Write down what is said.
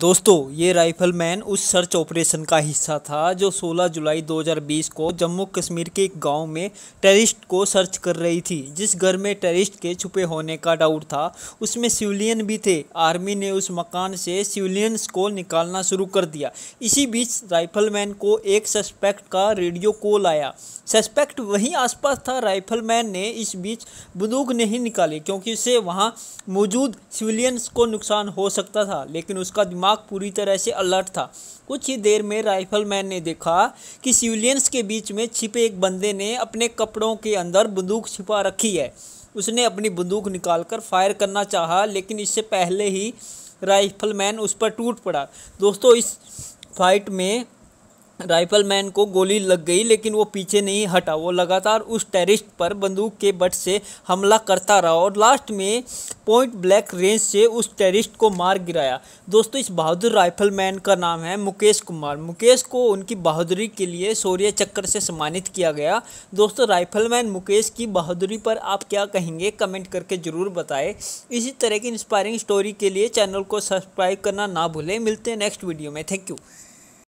दोस्तों ये राइफलमैन उस सर्च ऑपरेशन का हिस्सा था जो 16 जुलाई 2020 को जम्मू कश्मीर के एक गांव में टेरिस्ट को सर्च कर रही थी जिस घर में टेरिस्ट के छुपे होने का डाउट था उसमें सिविलियन भी थे आर्मी ने उस मकान से सिविलियंस को निकालना शुरू कर दिया इसी बीच राइफलमैन को एक सस्पेक्ट का रेडियो कॉल आया सस्पेक्ट वहीं आसपास था राइफलमैन ने इस बीच बंदूक नहीं निकाली क्योंकि उसे वहाँ मौजूद सिविलियंस को नुकसान हो सकता था लेकिन उसका दिमाग दिमाग पूरी तरह से अलर्ट था कुछ ही देर में राइफलमैन ने देखा कि सिविलियंस के बीच में छिपे एक बंदे ने अपने कपड़ों के अंदर बंदूक छिपा रखी है उसने अपनी बंदूक निकालकर फायर करना चाहा लेकिन इससे पहले ही राइफलमैन उस पर टूट पड़ा दोस्तों इस फाइट में राइफलमैन को गोली लग गई लेकिन वो पीछे नहीं हटा वो लगातार उस टेरिस्ट पर बंदूक के बट से हमला करता रहा और लास्ट में पॉइंट ब्लैक रेंज से उस टेरिस्ट को मार गिराया दोस्तों इस बहादुर राइफलमैन का नाम है मुकेश कुमार मुकेश को उनकी बहादुरी के लिए शौर्य चक्कर से सम्मानित किया गया दोस्तों राइफलमैन मुकेश की बहादुरी पर आप क्या कहेंगे कमेंट करके ज़रूर बताएं इसी तरह की इंस्पायरिंग स्टोरी के लिए चैनल को सब्सक्राइब करना ना भूलें मिलते हैं नेक्स्ट वीडियो में थैंक यू